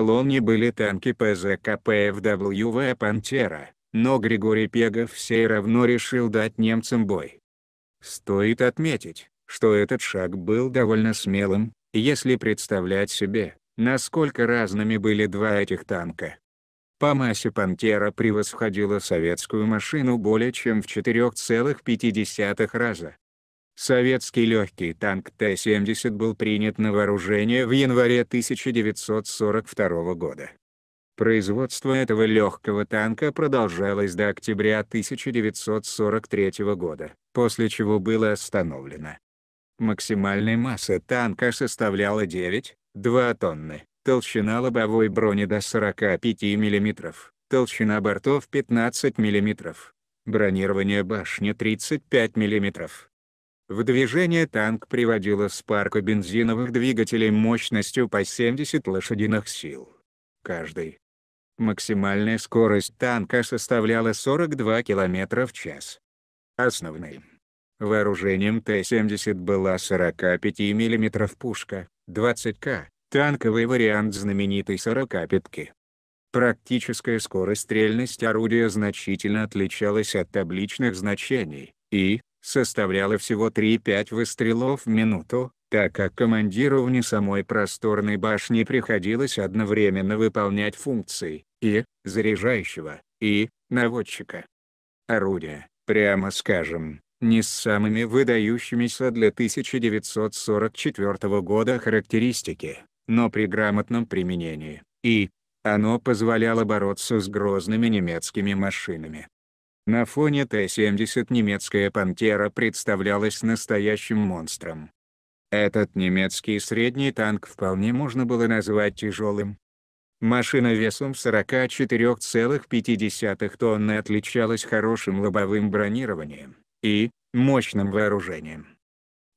колонне были танки ПЗКП, ПЗКПФВ «Пантера», но Григорий Пегов все равно решил дать немцам бой. Стоит отметить, что этот шаг был довольно смелым, если представлять себе, насколько разными были два этих танка. По массе «Пантера» превосходила советскую машину более чем в 4,5 раза, Советский легкий танк Т-70 был принят на вооружение в январе 1942 года. Производство этого легкого танка продолжалось до октября 1943 года, после чего было остановлено. Максимальная масса танка составляла 9,2 тонны, толщина лобовой брони до 45 мм, толщина бортов 15 мм, бронирование башни 35 мм, в движение танк приводила спарка бензиновых двигателей мощностью по 70 лошадиных сил. Каждый. Максимальная скорость танка составляла 42 км в час. Основным вооружением Т-70 была 45 мм пушка, 20К, танковый вариант знаменитой 45-ки. Практическая скорость скорострельность орудия значительно отличалась от табличных значений, и, составляла всего 3-5 выстрелов в минуту, так как командиру вне самой просторной башни приходилось одновременно выполнять функции и заряжающего, и наводчика. Орудие, прямо скажем, не с самыми выдающимися для 1944 года характеристики, но при грамотном применении, и оно позволяло бороться с грозными немецкими машинами. На фоне Т-70 немецкая «Пантера» представлялась настоящим монстром. Этот немецкий средний танк вполне можно было назвать тяжелым. Машина весом 44,5 тонны отличалась хорошим лобовым бронированием и мощным вооружением.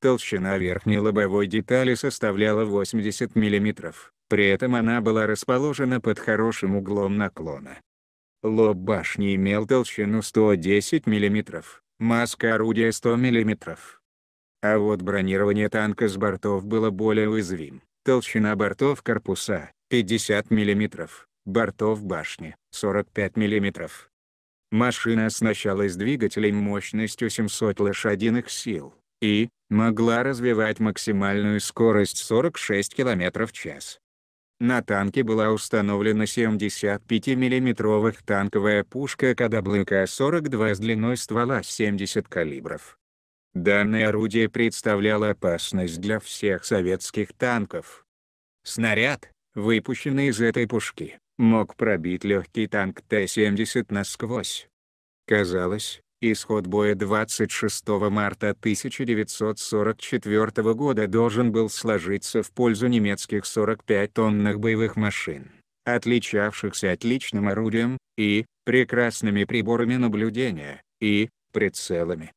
Толщина верхней лобовой детали составляла 80 мм, при этом она была расположена под хорошим углом наклона, Лоб башни имел толщину 110 мм, маска орудия 100 мм. А вот бронирование танка с бортов было более уязвим. Толщина бортов корпуса – 50 мм, бортов башни – 45 мм. Машина оснащалась двигателем мощностью 700 лошадиных сил и могла развивать максимальную скорость 46 км в час. На танке была установлена 75 миллиметровых танковая пушка КДБЛК-42 с длиной ствола 70 калибров. Данное орудие представляло опасность для всех советских танков. Снаряд, выпущенный из этой пушки, мог пробить легкий танк Т-70 насквозь. Казалось, Исход боя 26 марта 1944 года должен был сложиться в пользу немецких 45-тонных боевых машин, отличавшихся отличным орудием, и прекрасными приборами наблюдения, и прицелами.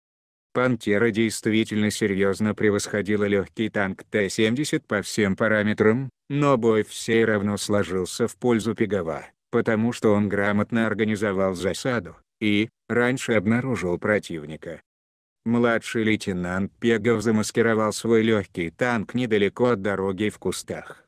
«Пантера» действительно серьезно превосходила легкий танк Т-70 по всем параметрам, но бой все равно сложился в пользу Пегова, потому что он грамотно организовал засаду, и раньше обнаружил противника. Младший лейтенант Пегов замаскировал свой легкий танк недалеко от дороги в кустах.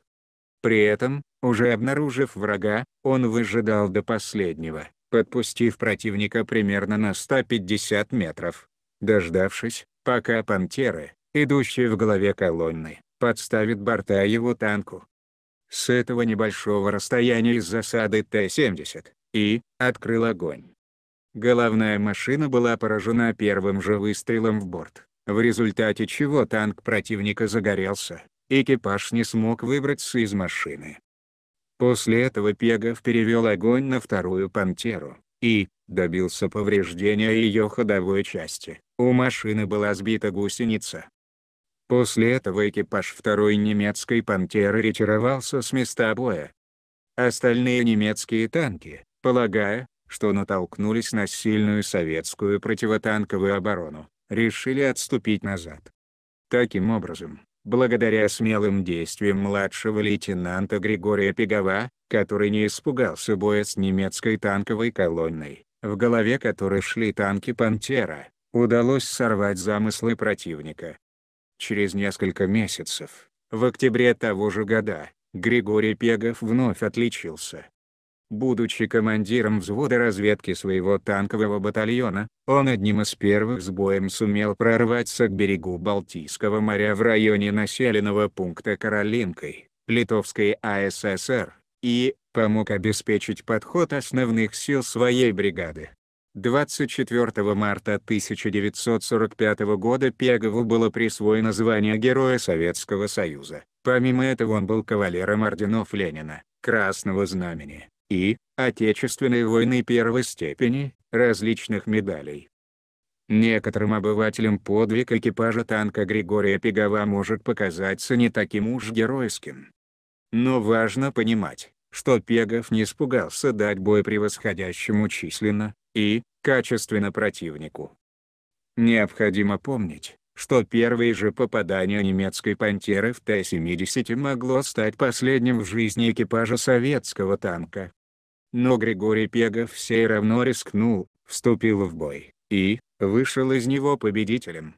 При этом, уже обнаружив врага, он выжидал до последнего, подпустив противника примерно на 150 метров. Дождавшись, пока пантеры, идущие в голове колонны, подставят борта его танку. С этого небольшого расстояния из засады Т-70, и, открыл огонь. Головная машина была поражена первым же выстрелом в борт, в результате чего танк противника загорелся, экипаж не смог выбраться из машины. После этого Пегов перевел огонь на вторую «Пантеру» и, добился повреждения ее ходовой части, у машины была сбита гусеница. После этого экипаж второй немецкой «Пантеры» ретировался с места боя. Остальные немецкие танки, полагая, что натолкнулись на сильную советскую противотанковую оборону, решили отступить назад. Таким образом, благодаря смелым действиям младшего лейтенанта Григория Пегова, который не испугался боя с немецкой танковой колонной, в голове которой шли танки «Пантера», удалось сорвать замыслы противника. Через несколько месяцев, в октябре того же года, Григорий Пегов вновь отличился. Будучи командиром взвода разведки своего танкового батальона, он одним из первых с боем сумел прорваться к берегу Балтийского моря в районе населенного пункта Каролинкой, Литовской АССР, и помог обеспечить подход основных сил своей бригады. 24 марта 1945 года Пегову было присвоено звание Героя Советского Союза. Помимо этого он был кавалером орденов Ленина, Красного Знамени, и Отечественной войны первой степени, различных медалей. Некоторым обывателям подвиг экипажа танка Григория Пегова может показаться не таким уж геройским. Но важно понимать, что Пегов не испугался дать бой превосходящему численно и качественно противнику. Необходимо помнить, что первое же попадание немецкой «Пантеры» в Т-70 могло стать последним в жизни экипажа советского танка но Григорий Пегов все равно рискнул, вступил в бой, и, вышел из него победителем.